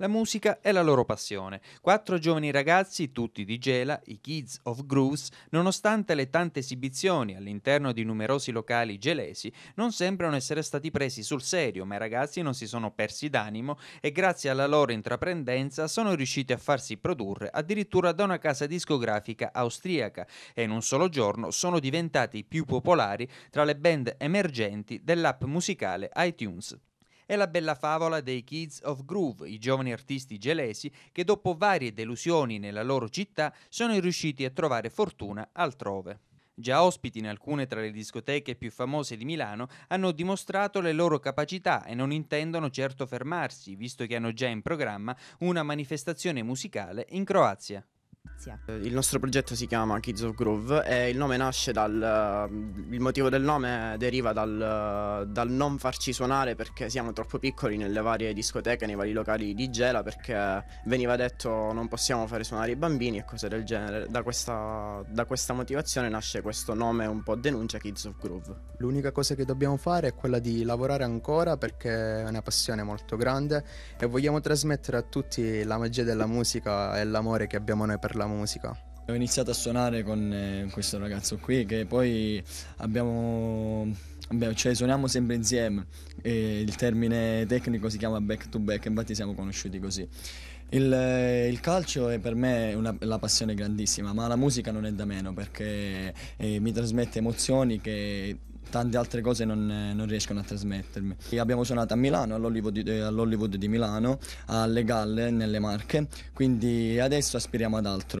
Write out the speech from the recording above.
La musica è la loro passione. Quattro giovani ragazzi, tutti di Gela, i Kids of Grooves, nonostante le tante esibizioni all'interno di numerosi locali gelesi, non sembrano essere stati presi sul serio, ma i ragazzi non si sono persi d'animo e grazie alla loro intraprendenza sono riusciti a farsi produrre addirittura da una casa discografica austriaca e in un solo giorno sono diventati più popolari tra le band emergenti dell'app musicale iTunes è la bella favola dei Kids of Groove, i giovani artisti gelesi che dopo varie delusioni nella loro città sono riusciti a trovare fortuna altrove. Già ospiti in alcune tra le discoteche più famose di Milano, hanno dimostrato le loro capacità e non intendono certo fermarsi, visto che hanno già in programma una manifestazione musicale in Croazia. Eh, il nostro progetto si chiama Kids of Groove e il nome nasce dal... Eh, il motivo del nome deriva dal, eh, dal non farci suonare perché siamo troppo piccoli nelle varie discoteche, nei vari locali di Gela perché veniva detto non possiamo fare suonare i bambini e cose del genere. Da questa, da questa motivazione nasce questo nome un po' denuncia Kids of Groove. L'unica cosa che dobbiamo fare è quella di lavorare ancora perché è una passione molto grande e vogliamo trasmettere a tutti la magia della musica e l'amore che abbiamo noi per per la musica? Ho iniziato a suonare con eh, questo ragazzo qui che poi abbiamo, abbiamo cioè suoniamo sempre insieme e il termine tecnico si chiama back to back, infatti siamo conosciuti così. Il, il, calcio è per me una, la passione grandissima, ma la musica non è da meno perché eh, mi trasmette emozioni che tante altre cose non, eh, non riescono a trasmettermi. E abbiamo suonato a Milano, all'Hollywood, eh, all'Hollywood di Milano, alle Galle, nelle Marche, quindi adesso aspiriamo ad altro.